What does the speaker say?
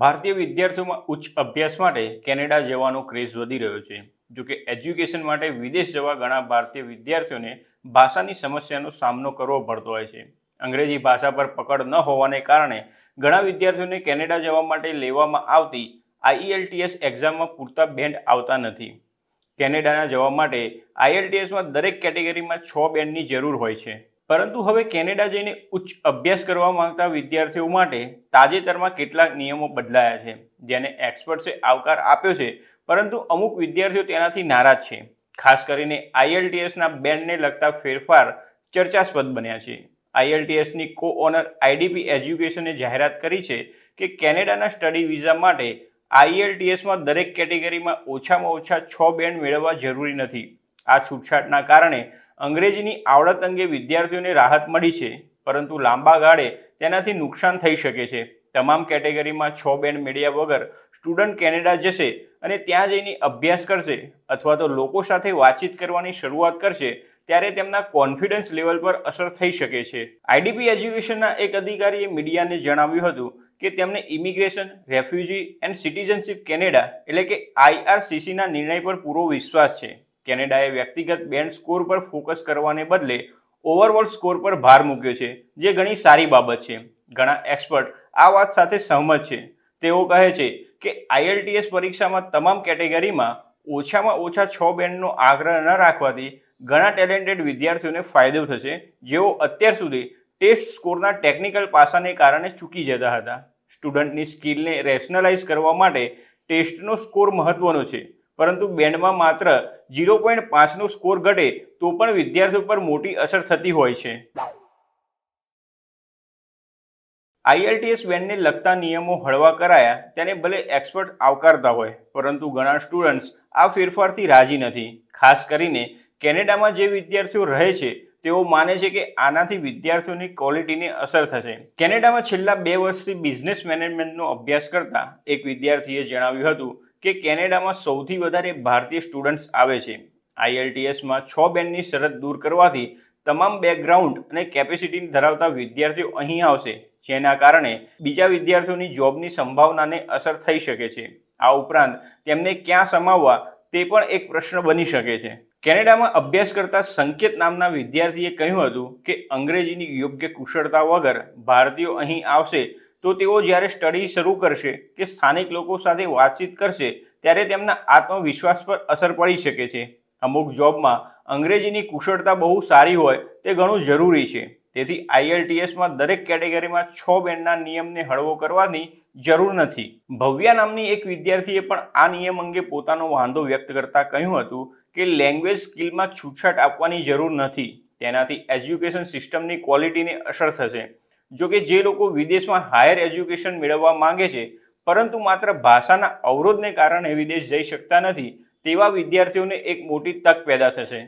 ભારતીય વિદ્યાર્થીઓમાં ઉચ્ચ અભ્યાસ માટે કેનેડા જવાનો ક્રેઝ વધી રહ્યો છે જોકે એજ્યુકેશન માટે વિદેશ જવા ઘણા ભારતીય વિદ્યાર્થીઓને ભાષાની સમસ્યાનો સામનો કરવો પડતો હોય છે અંગ્રેજી ભાષા પર પકડ ન હોવાને કારણે ઘણા વિદ્યાર્થીઓને કેનેડા જવા માટે લેવામાં આવતી આઈએલટીએસ એક્ઝામમાં પૂરતા બેન્ડ આવતા નથી કેનેડાના જવા માટે આઈએલટીએસમાં દરેક કેટેગરીમાં છ બેન્ડની જરૂર હોય છે પરંતુ હવે કેનેડા જઈને ઉચ્ચ અભ્યાસ કરવા માંગતા વિદ્યાર્થીઓ માટે તાજેતરમાં કેટલાક નિયમો બદલાયા છે જેને એક્સપર્ટ્સે આવકાર આપ્યો છે પરંતુ અમુક વિદ્યાર્થીઓ તેનાથી નારાજ છે ખાસ કરીને આઈએલટીએસના બેન્ડને લગતા ફેરફાર ચર્ચાસ્પદ બન્યા છે આઈએલટીએસની કો ઓનર આઈડીપી એજ્યુકેશને જાહેરાત કરી છે કે કેનેડાના સ્ટડી વિઝા માટે આઈએલટીએસમાં દરેક કેટેગરીમાં ઓછામાં ઓછા છ બેન્ડ મેળવવા જરૂરી નથી આ છૂટછાટના કારણે અંગ્રેજીની આવડત અંગે વિદ્યાર્થીઓને રાહત મળી છે પરંતુ લાંબા ગાળે તેનાથી નુકસાન થઈ શકે છે તમામ કેટેગરીમાં છ બેન્ડ મીડિયા વગર સ્ટુડન્ટ કેનેડા જશે અને ત્યાં જઈને અભ્યાસ કરશે અથવા તો લોકો સાથે વાતચીત કરવાની શરૂઆત કરશે ત્યારે તેમના કોન્ફિડન્સ લેવલ પર અસર થઈ શકે છે આઈડીપી એજ્યુકેશનના એક અધિકારીએ મીડિયાને જણાવ્યું હતું કે તેમને immigration refugee and citizenship Canada એટલે કે આઈઆરસીસીના નિર્ણય પર પૂરો વિશ્વાસ છે કેનેડાએ વ્યક્તિગત બેન્ડ સ્કોર પર ફોકસ કરવાને બદલે ઓવરઓલ સ્કોર પર ભાર મૂક્યો છે જે ઘણી સારી બાબત છે ઘણા એક્સપર્ટ આ વાત સાથે સહમત છે તેઓ કહે છે કે આઈએલટીએસ પરીક્ષામાં તમામ કેટેગરીમાં ઓછામાં ઓછા છ બેન્ડનો આગ્રહ ન રાખવાથી ઘણા ટેલેન્ટેડ વિદ્યાર્થીઓને ફાયદો થશે જેઓ અત્યાર સુધી ટેસ્ટ સ્કોરના ટેકનિકલ પાસાને કારણે ચૂકી જતા હતા સ્ટુડન્ટની સ્કિલને રેશનલાઇઝ કરવા માટે ટેસ્ટનો સ્કોર મહત્વનો છે પરંતુ બેન્ડમાં માત્ર ઝીરો પોઈન્ટ પાંચનો સ્કોર ઘટે તો પણ વિદ્યાર્થીઓ પર મોટી અસર થતી હોય છે આઈએલટીએસ બેન્ડને લગતા નિયમો હળવા કરાયા તેને ભલે એક્સપર્ટ આવકારતા હોય પરંતુ ઘણા સ્ટુડન્ટ્સ આ ફેરફારથી રાજી નથી ખાસ કરીને કેનેડામાં જે વિદ્યાર્થીઓ રહે છે તેઓ માને છે કે આનાથી વિદ્યાર્થીઓની ક્વોલિટીને અસર થશે કેનેડામાં છેલ્લા બે વર્ષથી બિઝનેસ મેનેજમેન્ટનો અભ્યાસ કરતા એક વિદ્યાર્થીએ જણાવ્યું હતું કે કેનેડામાં સૌથી વધારે ભારતીય સ્ટુડન્ટ્સ આવે છે આઈએલટીએસમાં છ બેન્ડની શરત દૂર કરવાથી તમામ બેકગ્રાઉન્ડ અને કેપેસિટી ધરાવતા વિદ્યાર્થીઓ અહીં આવશે જેના કારણે બીજા વિદ્યાર્થીઓની જોબની સંભાવનાને અસર થઈ શકે છે આ ઉપરાંત તેમને ક્યાં સમાવવા તે પણ એક પ્રશ્ન બની શકે છે કેનેડામાં અભ્યાસ કરતા સંકેત નામના વિદ્યાર્થીએ કહ્યું હતું કે અંગ્રેજીની યોગ્ય કુશળતા વગર ભારતીયો અહીં આવશે તો તેઓ જ્યારે સ્ટડી શરૂ કરશે કે સ્થાનિક લોકો સાથે વાતચીત કરશે ત્યારે તેમના આત્મવિશ્વાસ પર અસર પડી શકે છે અમુક જોબમાં અંગ્રેજીની કુશળતા બહુ સારી હોય તે ઘણું જરૂરી છે તેથી આઈએલટીએસમાં દરેક કેટેગરીમાં છ બેન્ડના નિયમને હળવો કરવાની જરૂર નથી ભવ્ય નામની એક વિદ્યાર્થીએ પણ આ નિયમ અંગે પોતાનો વાંધો વ્યક્ત કરતા કહ્યું હતું કે લેંગ્વેજ સ્કિલમાં છૂટછાટ આપવાની જરૂર નથી તેનાથી એજ્યુકેશન સિસ્ટમની ક્વોલિટીને અસર થશે જો કે જે લોકો વિદેશમાં હાયર એજ્યુકેશન મેળવવા માંગે છે પરંતુ માત્ર ભાષાના અવરોધને કારણે વિદેશ જઈ શકતા નથી તેવા વિદ્યાર્થીઓને એક મોટી તક પેદા થશે